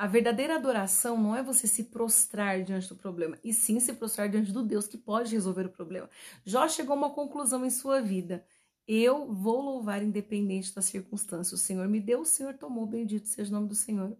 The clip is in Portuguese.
A verdadeira adoração não é você se prostrar diante do problema, e sim se prostrar diante do Deus que pode resolver o problema. Jó chegou a uma conclusão em sua vida. Eu vou louvar independente das circunstâncias. O Senhor me deu, o Senhor tomou, bendito seja o nome do Senhor.